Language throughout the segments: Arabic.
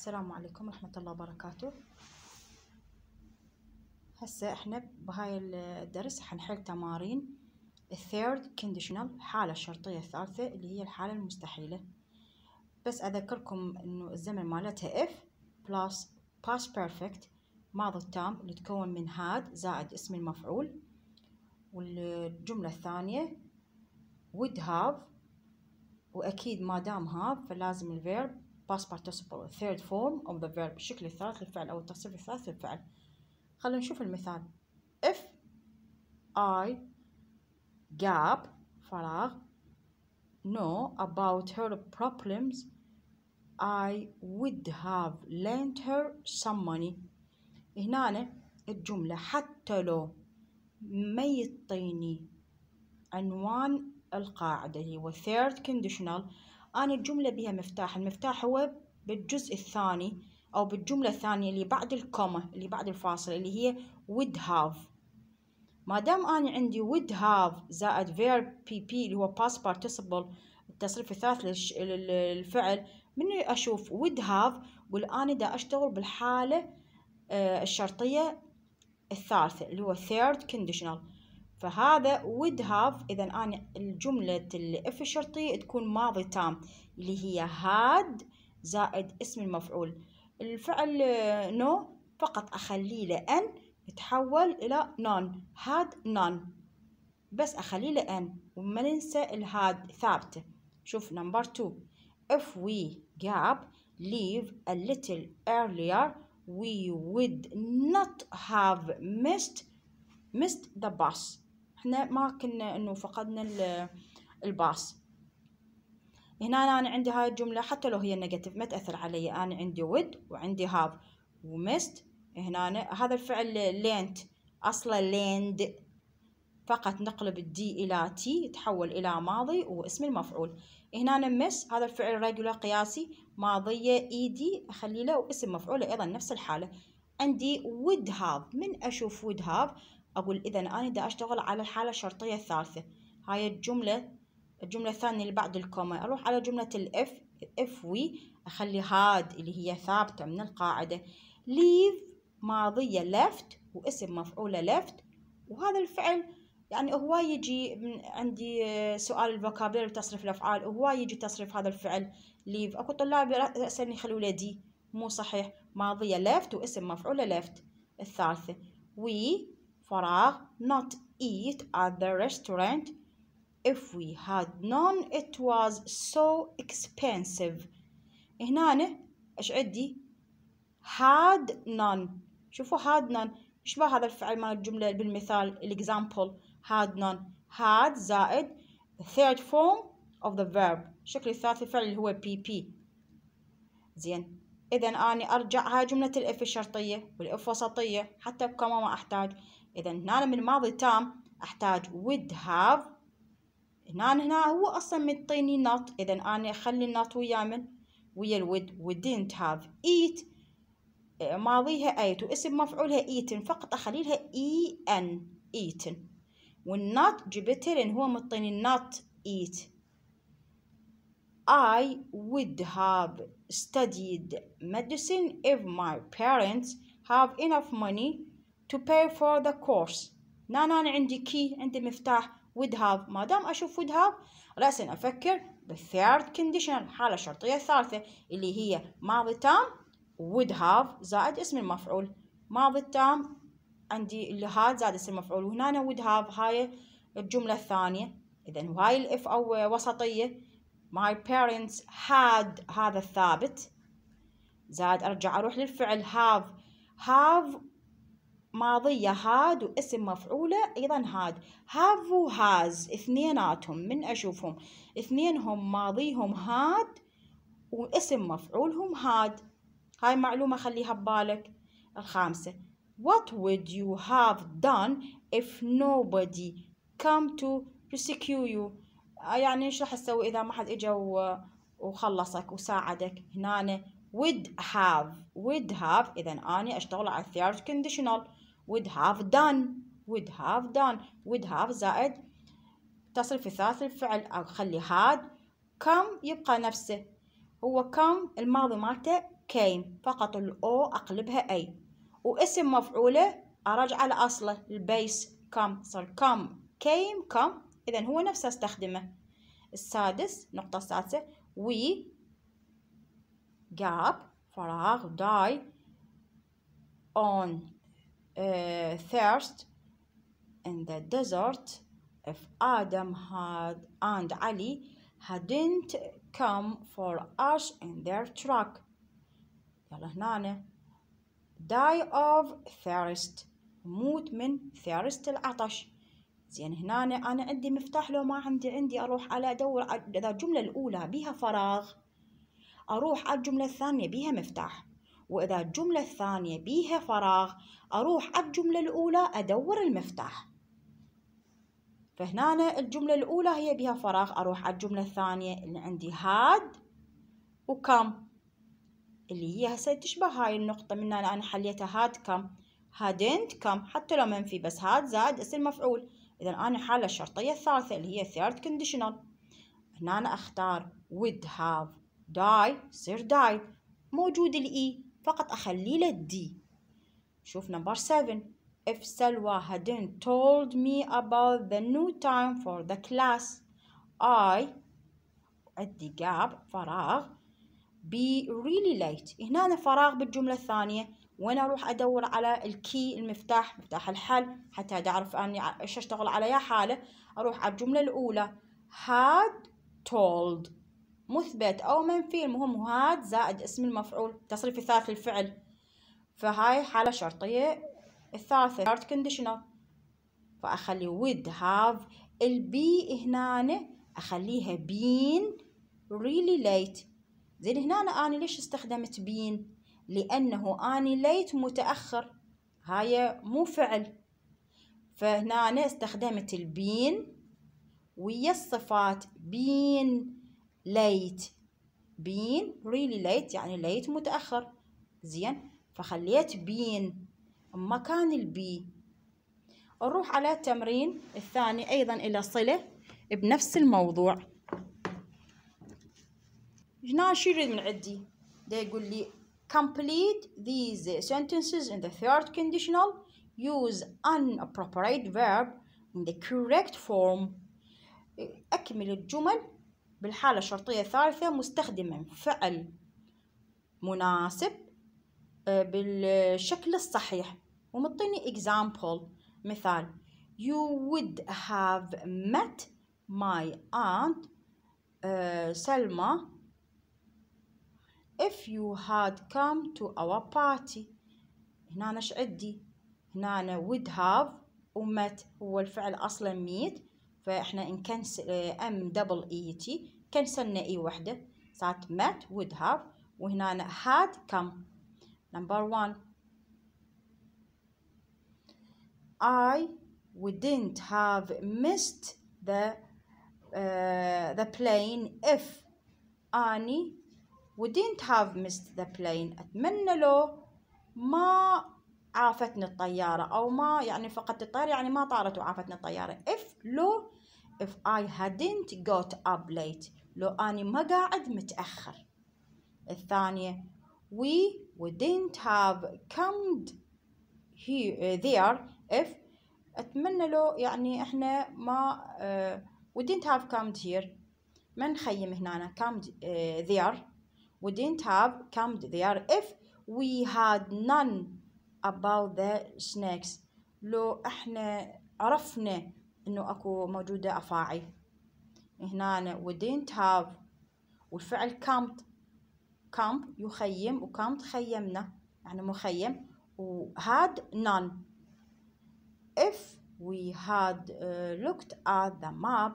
السلام عليكم ورحمة الله وبركاته هسه احنا بهاي الدرس حنحل تمارين الثيرد كونديشنال الحالة الشرطية الثالثة اللي هي الحالة المستحيلة بس اذكركم انه الزمن مالتها اف بلس باست بيرفكت ماضي التام اللي تكون من هاد زائد اسم المفعول والجملة الثانية would have وأكيد ما دام have فلازم الفيرب past participle third form of the verb الشكل الثالث للفعل أو التصريف الثالث للفعل خلينا نشوف المثال if I gap فراغ know about her problems I would have lent her some money هنا الجملة حتى لو ما يطيني عنوان القاعدة هي third conditional أنا الجملة بها مفتاح المفتاح هو بالجزء الثاني أو بالجملة الثانية اللي بعد الكومة اللي بعد الفاصل اللي هي would have ما دام أنا عندي would have زائد verb PP اللي هو past participle التصريف الثالث للفعل من أشوف would have والآن دا أشتغل بالحالة آه، الشرطية الثالثة اللي هو third conditional فهذا would have إذا أنا الجملة الإف الشرطية تكون ماضي تام اللي هي had زائد اسم المفعول الفعل آه، no فقط أخليه لأن يتحول إلى none had none بس أخليه لأن وما ننسى الهاد ثابتة شوف نمبر 2 if we gap leave a little earlier we would not have missed missed the bus احنا ما كنا انه فقدنا الباص هنا انا عندي هاي الجمله حتى لو هي نيجاتيف ما تاثر علي انا عندي ود وعندي هاف ومست هنا هذا الفعل لينت اصله ليند فقط نقلب الدي الى تي تحول الى ماضي واسم المفعول هنا مس هذا الفعل ريجولار قياسي ماضيه اي e دي اخلي له اسم مفعول ايضا نفس الحاله عندي ود have من اشوف ود have أقول إذا أنا دا أشتغل على الحالة الشرطية الثالثة هاي الجملة الجملة الثانية اللي بعد الكوما أروح على جملة الإف إف وي أخلي هاد اللي هي ثابتة من القاعدة ليف ماضية left واسم مفعولة left وهذا الفعل يعني هو يجي من عندي آه، سؤال الفوكابلري وتصريف الأفعال هو يجي تصريف هذا الفعل ليف أكو طلاب رأسا خلوا لدي دي مو صحيح ماضية left واسم مفعولة left الثالثة وي فراغ not eat at the restaurant if we had none it was so expensive هنا اش ايش عندي had none شوفوا had none يشبه هذا الفعل مال الجملة بالمثال example had none had زائد third form of the verb شكل الثالث الفعل اللي هو PP زين إذا أنا أرجع هاي جملة الإف الشرطية والإف وسطية حتى كما ما أحتاج إذا هنا من ماضي تام أحتاج would have هنا هنا هو أصلا متطيني not إذا أنا أخلي not ويا من ويا الود wouldn't have eat ماضيها ايت واسم مفعولها eaten فقط أخلي لها en eaten not جبتها لأن هو متطيني not eat I would have studied medicine if my parents have enough money to pay for the course نانا أنا عندي key عندي مفتاح would have ما دام أشوف would have رأسا أفكر بالثيرد condition الحالة الشرطية الثالثة اللي هي ماضي تام would have زائد اسم المفعول ماضي التام عندي اللي هاد زائد اسم المفعول وهنا أنا would have هاي الجملة الثانية إذا وهاي الإف أو وسطية my parents had هذا الثابت زائد أرجع أروح للفعل have have ماضية هاد واسم مفعولة أيضا هاد هاف وهاز اثنيناتهم من أشوفهم اثنينهم ماضيهم هاد واسم مفعولهم هاد هاي معلومة خليها ببالك الخامسة What would you have done if nobody come to rescue you آه، يعني ايش راح تسوي اذا ما حد اجى وخلصك وساعدك هنا would have would have اذا اني اشتغل على الثيرد كونديشنال would have done would have done would have زائد تصرف ثلاث الفعل أو خلي had come يبقى نفسه هو come الماضي مالته came فقط الأو أقلبها أي واسم مفعوله أرجع لأصله البيس come صار come came come إذا هو نفسه استخدمه السادس نقطة السادسة we gap فراغ die on thirst آه، in the desert if Adam had and Ali hadn't come for us in their truck يلا هنا die of thirst موت من thirst العطش زين هنا انا عندي مفتاح لو ما عندي عندي اروح على ادور إذا الجمله الاولى بها فراغ اروح على الجمله الثانيه بها مفتاح وإذا الجملة الثانية بيها فراغ أروح على الجملة الأولى أدور المفتاح فهنا الجملة الأولى هي بها فراغ أروح على الجملة الثانية اللي عندي هاد وكم اللي هي هسه تشبه هاي النقطة من أنا, أنا حليتها هاد كم هادنت كم حتى لو منفي بس هاد زائد اسم مفعول إذا أنا حالة الشرطية الثالثة اللي هي الثيرد كونديشنال هنا أنا أختار would have die يصير die موجود الإي e. فقط أخلي له دي شوف نمبر 7 If Salwa hadn't told me about the new time for the class I عندي gap فراغ be really late هنا أنا فراغ بالجملة الثانية وين أروح أدور على الكي المفتاح مفتاح الحل حتى أعرف أني إيش أشتغل على يا حالة أروح على الجملة الأولى had told مثبت أو منفي المهم هاد زائد اسم المفعول تصريف الثالث للفعل فهاي حالة شرطية الثالثة شرط كونديشنال فأخلي would have البي هنا أخليها بين really late زين هنا أنا ليش استخدمت بين لأنه أني ليت متأخر هاي مو فعل فهنا استخدمت البين ويا الصفات بين late been really late يعني late متأخر زين فخليت been مكان البي نروح على التمرين الثاني أيضا إلى صلة بنفس الموضوع هنا شو يريد من عندي ده يقول لي complete these sentences in the third conditional use an appropriate verb in the correct form أكمل الجمل بالحالة الشرطية الثالثة مستخدما فعل مناسب آه، بالشكل الصحيح ومطيني example مثال you would have met my aunt آه، سلمى if you had come to our party هنا نشعدي هنا would have ومت هو الفعل اصلا meet فاحنا ان كنسل ام دبل اي تي كنسلنا اي وحده صارت مات would have وهنا had come نمبر 1 I wouldn't have missed the uh, the plane if أني wouldn't have missed the plane أتمنى لو ما عافتني الطيارة أو ما يعني فقدت الطيارة يعني ما طارت وعافتني الطيارة if لو if I hadn't got up late لو أني ما قاعد متأخر الثانية we wouldn't have come here there if أتمنى لو يعني إحنا ما uh, wouldn't have come here ما نخيم هنا أنا come uh, there wouldn't have come there if we had none about the snakes لو احنا عرفنا انه اكو موجودة افاعي هنا we didn't have والفعل كامت camp يخيم وكامت خيمنا يعني مخيم و had none if we had uh, looked at the map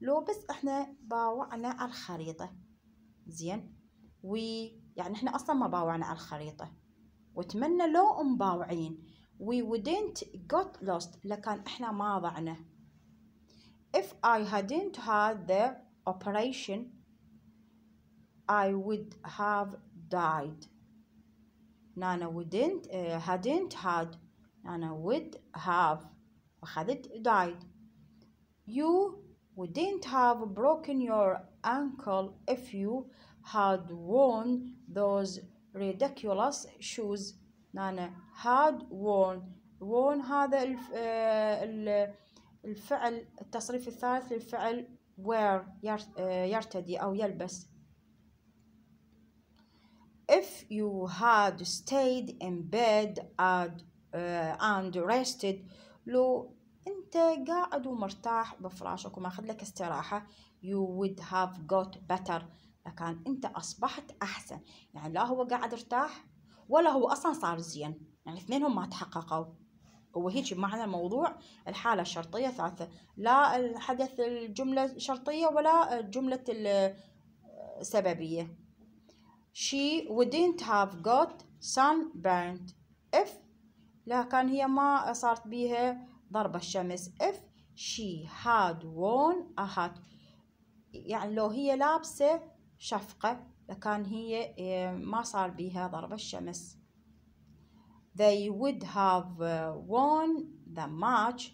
لو بس احنا باوعنا على الخريطة زين we يعني احنا اصلا ما باوعنا على الخريطة واتمنى لو مباوعين we wouldn't got lost لكان احنا ما ضعنا if I hadn't had the operation I would have died نانا wouldn't uh, hadn't had نانا would have وخذت died you wouldn't have broken your ankle if you had worn those ridiculous shoes نانا had worn worn هذا الفعل التصريف الثالث للفعل wear يرتدي أو يلبس If you had stayed in bed and, uh, and rested لو أنت قاعد ومرتاح بفراشك وما لك استراحة you would have got better لكان انت اصبحت احسن يعني لا هو قاعد ارتاح ولا هو اصلا صار زين يعني اثنينهم ما تحققوا هيك بمعنى الموضوع الحالة الشرطية ثالثة لا الحدث الجملة الشرطية ولا جملة السببية she wouldn't have got sunburned if لا كان هي ما صارت بيها ضربة الشمس if she had worn a hat يعني لو هي لابسة شفقة لكان هي إيه، ما صار بيها ضرب الشمس they would have uh, won the match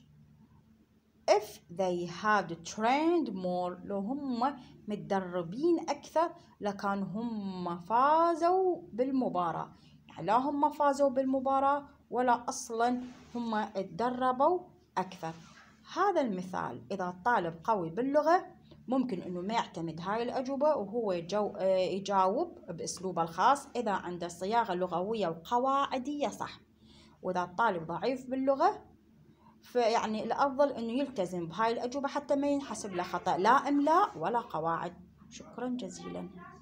if they had trained more لو هم متدربين أكثر لكان هم فازوا بالمباراة يعني لا هم فازوا بالمباراة ولا أصلا هم اتدربوا أكثر هذا المثال إذا الطالب قوي باللغة ممكن انه ما يعتمد هاي الاجوبه وهو يجو آه، يجاوب باسلوبه الخاص اذا عنده صياغه لغويه وقواعديه صح واذا الطالب ضعيف باللغه فيعني الافضل انه يلتزم بهاي الاجوبه حتى ما ينحسب له خطا لا املاء ولا قواعد شكرا جزيلا